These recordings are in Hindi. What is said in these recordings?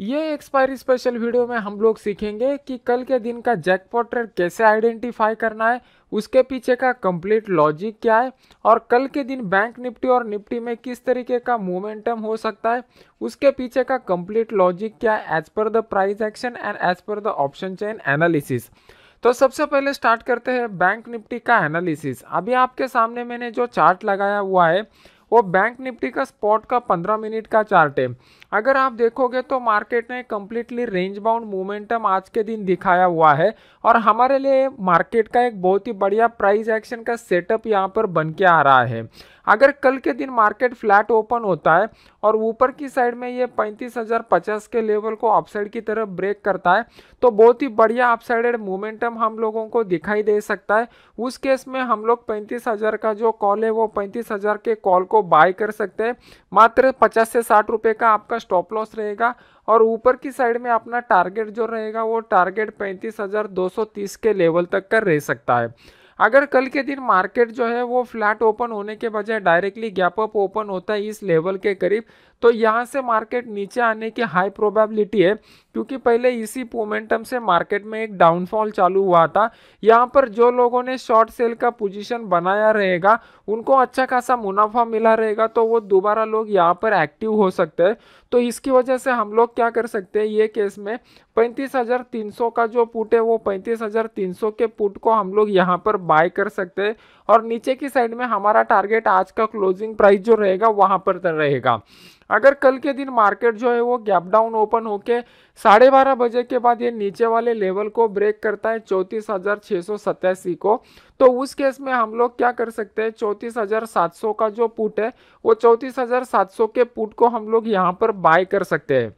ये एक्सपायरी स्पेशल वीडियो में हम लोग सीखेंगे कि कल के दिन का जैक पॉटर कैसे आइडेंटिफाई करना है उसके पीछे का कंप्लीट लॉजिक क्या है और कल के दिन बैंक निफ्टी और निफ्टी में किस तरीके का मोमेंटम हो सकता है उसके पीछे का कंप्लीट लॉजिक क्या है as per the price action and as per the option chain analysis तो सबसे पहले स्टार्ट करते हैं बैंक निफ्टी का एनालिसिस अभी आपके सामने मैंने जो चार्ट लगाया हुआ है वो बैंक निफ्टी का स्पॉट का 15 मिनट का चार्ट है अगर आप देखोगे तो मार्केट ने कम्प्लीटली रेंज बाउंड मोमेंटम आज के दिन दिखाया हुआ है और हमारे लिए मार्केट का एक बहुत ही बढ़िया प्राइस एक्शन का सेटअप यहाँ पर बन के आ रहा है अगर कल के दिन मार्केट फ्लैट ओपन होता है और ऊपर की साइड में ये पैंतीस हज़ार पचास के लेवल को अपसाइड की तरफ ब्रेक करता है तो बहुत ही बढ़िया अपसाइडेड मोमेंटम हम लोगों को दिखाई दे सकता है उस केस में हम लोग पैंतीस हज़ार का जो कॉल है वो पैंतीस हज़ार के कॉल को बाय कर सकते हैं मात्र पचास से साठ रुपये का आपका स्टॉप लॉस रहेगा और ऊपर की साइड में अपना टारगेट जो रहेगा वो टारगेट पैंतीस के लेवल तक का रह सकता है अगर कल के दिन मार्केट जो है वो फ्लैट ओपन होने के बजाय डायरेक्टली गैप अप ओपन होता है इस लेवल के करीब तो यहाँ से मार्केट नीचे आने की हाई प्रोबेबिलिटी है क्योंकि पहले इसी मोमेंटम से मार्केट में एक डाउनफॉल चालू हुआ था यहाँ पर जो लोगों ने शॉर्ट सेल का पोजीशन बनाया रहेगा उनको अच्छा खासा मुनाफा मिला रहेगा तो वो दोबारा लोग यहाँ पर एक्टिव हो सकते हैं तो इसकी वजह से हम लोग क्या कर सकते हैं ये केस में पैंतीस का जो पुट है वो पैंतीस के पुट को हम लोग यहाँ पर बाय कर सकते हैं और नीचे की साइड में हमारा टारगेट आज का क्लोजिंग प्राइस जो रहेगा वहाँ पर रहेगा अगर कल के दिन मार्केट जो है वो गैप डाउन ओपन होके साढ़े बारह बजे के बाद ये नीचे वाले लेवल को ब्रेक करता है चौंतीस हज़ार छः सौ सत्तासी को तो उस केस में हम लोग क्या कर सकते हैं चौंतीस हज़ार सात सौ का जो पुट है वो चौंतीस हज़ार सात सौ के पुट को हम लोग यहाँ पर बाय कर सकते हैं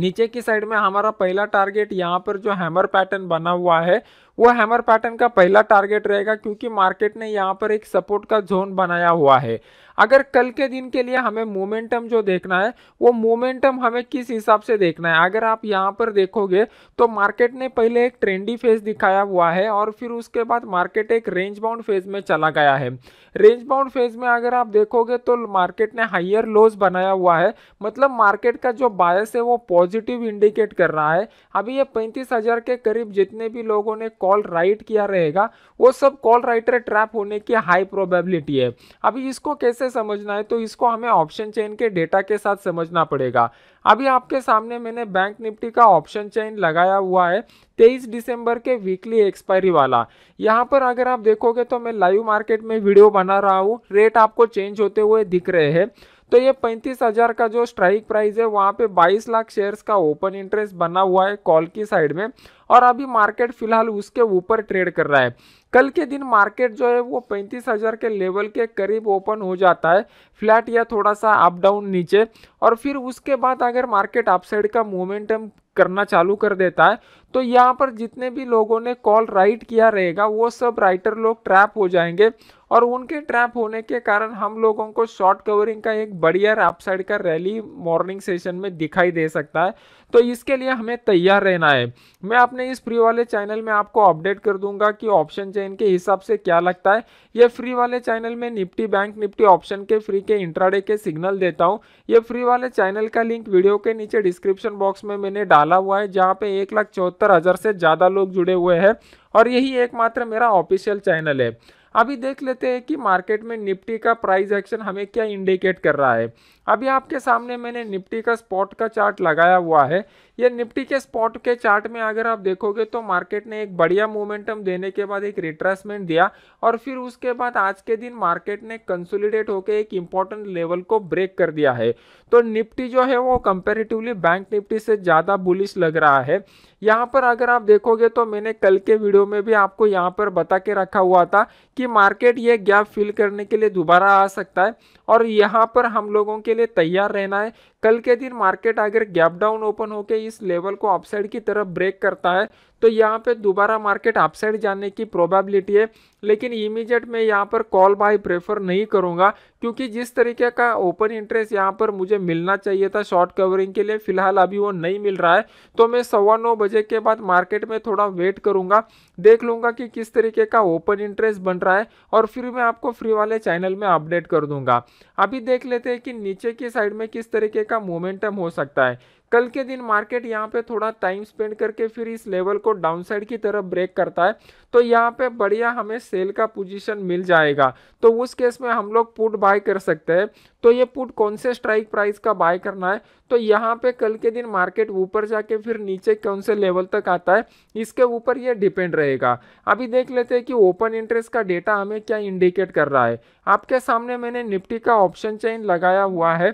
नीचे की साइड में हमारा पहला टारगेट यहाँ पर जो हैमर पैटर्न बना हुआ है वो हैमर पैटर्न का पहला टारगेट रहेगा क्योंकि मार्केट ने यहाँ पर एक सपोर्ट का जोन बनाया हुआ है अगर कल के दिन के लिए हमें मोमेंटम जो देखना है वो मोमेंटम हमें किस हिसाब से देखना है अगर आप यहाँ पर देखोगे तो मार्केट ने पहले एक ट्रेंडी फेज दिखाया हुआ है और फिर उसके बाद मार्केट एक रेंज बाउंड फेज में चला गया है रेंज बाउंड फेज में अगर आप देखोगे तो मार्केट ने हाइयर लोज बनाया हुआ है मतलब मार्केट का जो बायस है वो पॉजिटिव इंडिकेट कर रहा है अभी ये पैंतीस के करीब जितने भी लोगों ने कॉल राइट किया रहेगा वो सब कॉल राइटर ट्रैप होने की हाई प्रोबेबिलिटी है अभी इसको कैसे समझना है तो इसको हमें ऑप्शन चेन के डेटा के साथ समझना पड़ेगा अभी आपके सामने मैंने बैंक निफ्टी का ऑप्शन चेन लगाया हुआ है तेईस दिसंबर के वीकली एक्सपायरी वाला यहाँ पर अगर आप देखोगे तो मैं लाइव मार्केट में वीडियो बना रहा हूँ रेट आपको चेंज होते हुए दिख रहे हैं तो ये पैंतीस हज़ार का जो स्ट्राइक प्राइस है वहाँ पे 22 लाख शेयर्स का ओपन इंटरेस्ट बना हुआ है कॉल की साइड में और अभी मार्केट फिलहाल उसके ऊपर ट्रेड कर रहा है कल के दिन मार्केट जो है वो पैंतीस हज़ार के लेवल के करीब ओपन हो जाता है फ्लैट या थोड़ा सा अप डाउन नीचे और फिर उसके बाद अगर मार्केट अपसाइड का मोमेंटम करना चालू कर देता है तो यहाँ पर जितने भी लोगों ने कॉल राइट किया रहेगा वो सब राइटर लोग ट्रैप हो जाएंगे और उनके ट्रैप होने के कारण हम लोगों को शॉर्ट कवरिंग का एक बढ़िया रैपसाइड का रैली मॉर्निंग सेशन में दिखाई दे सकता है तो इसके लिए हमें तैयार रहना है मैं अपने इस फ्री वाले चैनल में आपको अपडेट कर दूंगा कि ऑप्शन चेन के हिसाब से क्या लगता है ये फ्री वाले चैनल में निफ्टी बैंक निफ्टी ऑप्शन के फ्री के इंट्राडे के सिग्नल देता हूँ ये फ्री वाले चैनल का लिंक वीडियो के नीचे डिस्क्रिप्शन बॉक्स में मैंने डाला हुआ है जहाँ पे एक लाख सत्तर हज़ार से ज़्यादा लोग जुड़े हुए हैं और यही एकमात्र मेरा ऑफिशियल चैनल है अभी देख लेते हैं कि मार्केट में निफ्टी का प्राइस एक्शन हमें क्या इंडिकेट कर रहा है अभी आपके सामने मैंने निफ्टी का स्पॉट का चार्ट लगाया हुआ है ये निफ्टी के स्पॉट के चार्ट में अगर आप देखोगे तो मार्केट ने एक बढ़िया मोमेंटम देने के बाद एक रिट्रेसमेंट दिया और फिर उसके बाद आज के दिन मार्केट ने कंसोलिडेट होकर एक इम्पॉर्टेंट लेवल को ब्रेक कर दिया है तो निफ्टी जो है वो कंपेरेटिवली बैंक निफ्टी से ज़्यादा बुलिश लग रहा है यहाँ पर अगर आप देखोगे तो मैंने कल के वीडियो में भी आपको यहाँ पर बता के रखा हुआ था कि मार्केट ये गैप फिल करने के लिए दोबारा आ सकता है और यहाँ पर हम लोगों के लिए तैयार रहना है कल के दिन मार्केट अगर गैप डाउन ओपन होकर इस लेवल को अपसाइड की तरफ ब्रेक करता है तो यहाँ पे दोबारा मार्केट अपसाइड जाने की प्रोबेबिलिटी है लेकिन इमीजिएट मैं यहाँ पर कॉल बाय प्रेफर नहीं करूँगा क्योंकि जिस तरीके का ओपन इंटरेस्ट यहाँ पर मुझे मिलना चाहिए था शॉर्ट कवरिंग के लिए फिलहाल अभी वो नहीं मिल रहा है तो मैं सवा नौ बजे के बाद मार्केट में थोड़ा वेट करूँगा देख लूँगा कि किस तरीके का ओपन इंटरेस्ट बन रहा है और फिर मैं आपको फ्री वाले चैनल में अपडेट कर दूँगा अभी देख लेते हैं कि नीचे की साइड में किस तरीके का मोमेंटम हो सकता है कल के दिन मार्केट यहाँ पे थोड़ा टाइम स्पेंड करके फिर इस लेवल को डाउनसाइड की तरफ ब्रेक करता है तो यहाँ पे बढ़िया हमें सेल का पोजीशन मिल जाएगा तो उस केस में हम लोग पुट बाय कर सकते हैं तो ये पुट कौन से स्ट्राइक प्राइस का बाय करना है तो यहाँ पे कल के दिन मार्केट ऊपर जाके फिर नीचे कौन से लेवल तक आता है इसके ऊपर ये डिपेंड रहेगा अभी देख लेते हैं कि ओपन इंटरेस्ट का डेटा हमें क्या इंडिकेट कर रहा है आपके सामने मैंने निफ्टी का ऑप्शन चेन लगाया हुआ है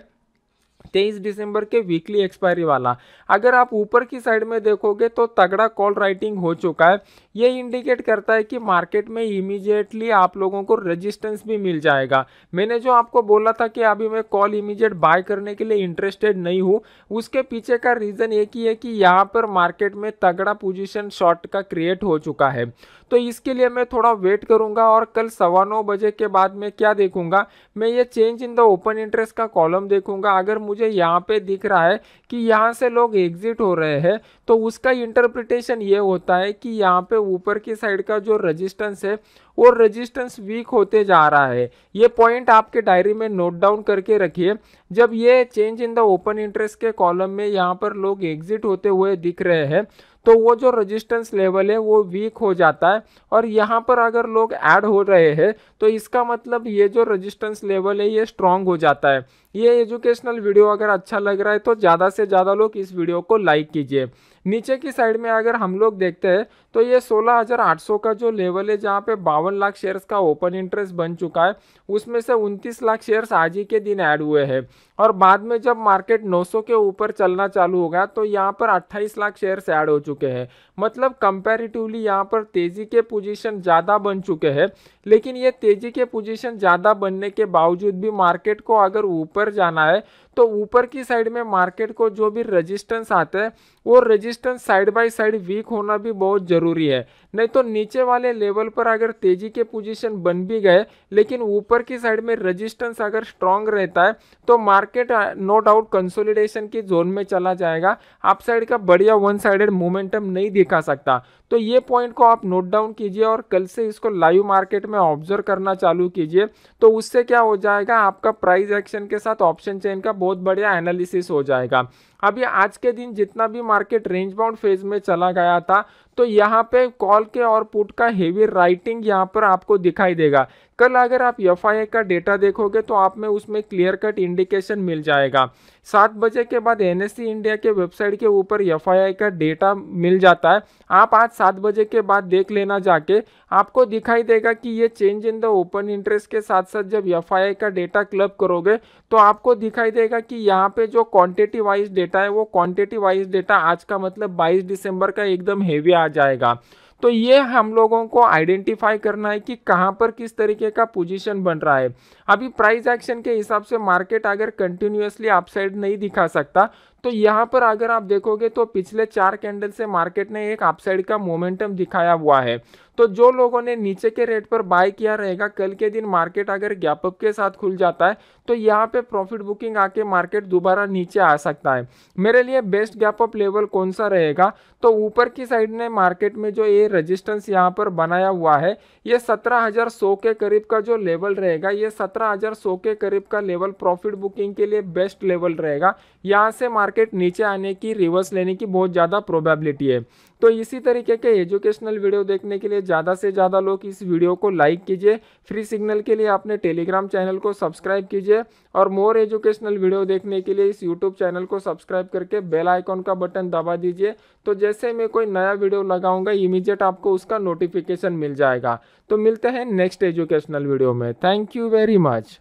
तेईस दिसंबर के वीकली एक्सपायरी वाला अगर आप ऊपर की साइड में देखोगे तो तगड़ा कॉल राइटिंग हो चुका है ये इंडिकेट करता है कि मार्केट में इमीजिएटली आप लोगों को रजिस्टेंस भी मिल जाएगा मैंने जो आपको बोला था कि अभी मैं कॉल इमीजिएट बाय करने के लिए इंटरेस्टेड नहीं हूँ उसके पीछे का रीज़न एक ही है कि यहाँ पर मार्केट में तगड़ा पोजिशन शॉर्ट का क्रिएट हो चुका है तो इसके लिए मैं थोड़ा वेट करूंगा और कल सवा नौ बजे के बाद में क्या देखूँगा मैं ये change in the open interest का कॉलम देखूंगा अगर मुझे यहाँ पे दिख रहा है कि यहाँ से लोग एग्जिट हो रहे हैं तो उसका इंटरप्रिटेशन ये होता है कि यहाँ पे ऊपर की साइड का जो रजिस्टेंस है वो रजिस्टेंस वीक होते जा रहा है ये पॉइंट आपके डायरी में नोट डाउन करके रखिए जब ये change in the open interest के कॉलम में यहाँ पर लोग एग्जिट होते हुए दिख रहे हैं तो वो जो रेजिस्टेंस लेवल है वो वीक हो जाता है और यहाँ पर अगर लोग ऐड हो रहे हैं तो इसका मतलब ये जो रेजिस्टेंस लेवल है ये स्ट्रांग हो जाता है ये एजुकेशनल वीडियो अगर अच्छा लग रहा है तो ज़्यादा से ज़्यादा लोग इस वीडियो को लाइक कीजिए नीचे की साइड में अगर हम लोग देखते हैं तो ये 16,800 का जो लेवल है जहाँ पे बावन लाख शेयर्स का ओपन इंटरेस्ट बन चुका है उसमें से 29 लाख शेयर्स आज ही के दिन ऐड हुए हैं और बाद में जब मार्केट 900 के ऊपर चलना चालू होगा तो यहाँ पर 28 लाख शेयर्स ऐड हो चुके हैं मतलब कंपेरिटिवली यहाँ पर तेज़ी के पोजिशन ज़्यादा बन चुके हैं लेकिन ये तेज़ी के पोजिशन ज़्यादा बनने के बावजूद भी मार्केट को अगर ऊपर जाना है तो ऊपर की साइड में मार्केट को जो भी रजिस्टेंस आता है वो resistance side by side weak होना भी बहुत ज़रूरी है नहीं तो नीचे वाले लेवल पर अगर तेज़ी के पोजीशन बन भी गए लेकिन ऊपर की साइड में रजिस्टेंस अगर स्ट्रांग रहता है तो मार्केट नो डाउट कंसोलिडेशन की जोन में चला जाएगा आप साइड का बढ़िया वन साइडेड मोमेंटम नहीं दिखा सकता तो ये पॉइंट को आप नोट डाउन कीजिए और कल से इसको लाइव मार्केट में ऑब्जर्व करना चालू कीजिए तो उससे क्या हो जाएगा आपका प्राइस एक्शन के साथ ऑप्शन चेन का बहुत बहुत बढ़िया एनालिसिस हो जाएगा अभी आज के दिन जितना भी मार्केट रेंज बाउंड फेज में चला गया था तो यहाँ पे कॉल के और पुट का हेवी राइटिंग यहाँ पर आपको दिखाई देगा कल अगर आप एफ का डेटा देखोगे तो आप में उसमें क्लियर कट इंडिकेशन मिल जाएगा सात बजे के बाद एन इंडिया e के वेबसाइट के ऊपर एफ का डेटा मिल जाता है आप आज सात बजे के बाद देख लेना जाके आपको दिखाई देगा कि ये change in the open interest के साथ साथ जब एफ का डेटा क्लब करोगे तो आपको दिखाई देगा कि यहाँ पे जो क्वान्टिटी वाइज डेटा है वो क्वान्टिटी वाइज डेटा आज का मतलब बाईस दिसंबर का एकदम हेवी आ आ जाएगा तो ये हम लोगों को आइडेंटिफाई करना है कि कहाँ पर किस तरीके का पोजीशन बन रहा है अभी प्राइस एक्शन के हिसाब से मार्केट अगर कंटिन्यूसली अपसाइड नहीं दिखा सकता तो यहाँ पर अगर आप देखोगे तो पिछले चार कैंडल से मार्केट ने एक अपसाइड का मोमेंटम दिखाया हुआ है तो जो लोगों ने नीचे के रेट पर बाय किया रहेगा कल के दिन मार्केट अगर गैपअप के साथ खुल जाता है तो यहाँ पे प्रॉफिट बुकिंग आके मार्केट दोबारा नीचे आ सकता है मेरे लिए बेस्ट गैपअप लेवल कौन सा रहेगा तो ऊपर की साइड ने मार्केट में जो ये रजिस्टेंस यहाँ पर बनाया हुआ है ये सत्रह हज़ार सौ के करीब का जो लेवल रहेगा ये सत्रह हज़ार सौ के करीब का लेवल प्रॉफिट बुकिंग के लिए बेस्ट लेवल रहेगा यहाँ से मार्केट मार्केट नीचे आने की रिवर्स लेने की बहुत ज़्यादा प्रोबेबिलिटी है तो इसी तरीके के एजुकेशनल वीडियो देखने के लिए ज़्यादा से ज़्यादा लोग इस वीडियो को लाइक कीजिए फ्री सिग्नल के लिए आपने टेलीग्राम चैनल को सब्सक्राइब कीजिए और मोर एजुकेशनल वीडियो देखने के लिए इस यूट्यूब चैनल को सब्सक्राइब करके बेल आइकॉन का बटन दबा दीजिए तो जैसे मैं कोई नया वीडियो लगाऊंगा इमीजिएट आपको उसका नोटिफिकेशन मिल जाएगा तो मिलते हैं नेक्स्ट एजुकेशनल वीडियो में थैंक यू वेरी मच